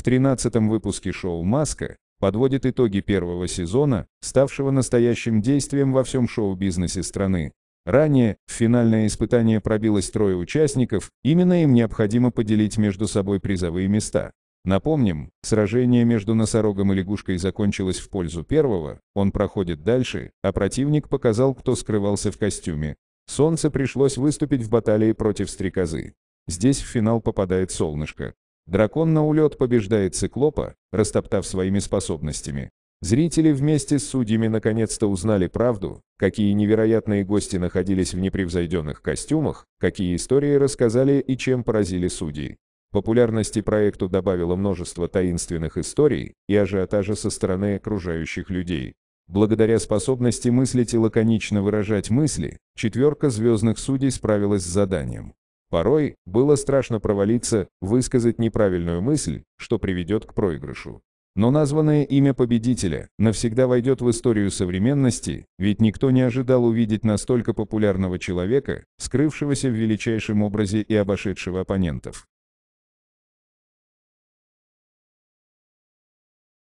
В 13 выпуске шоу «Маска» подводит итоги первого сезона, ставшего настоящим действием во всем шоу-бизнесе страны. Ранее, в финальное испытание пробилось трое участников, именно им необходимо поделить между собой призовые места. Напомним, сражение между носорогом и лягушкой закончилось в пользу первого, он проходит дальше, а противник показал, кто скрывался в костюме. Солнце пришлось выступить в баталии против стрекозы. Здесь в финал попадает солнышко. Дракон на улет побеждает циклопа, растоптав своими способностями. Зрители вместе с судьями наконец-то узнали правду, какие невероятные гости находились в непревзойденных костюмах, какие истории рассказали и чем поразили судьи. Популярности проекту добавило множество таинственных историй и ажиотажа со стороны окружающих людей. Благодаря способности мыслить и лаконично выражать мысли, четверка звездных судей справилась с заданием. Порой было страшно провалиться, высказать неправильную мысль, что приведет к проигрышу. Но названное имя победителя навсегда войдет в историю современности, ведь никто не ожидал увидеть настолько популярного человека, скрывшегося в величайшем образе и обошедшего оппонентов.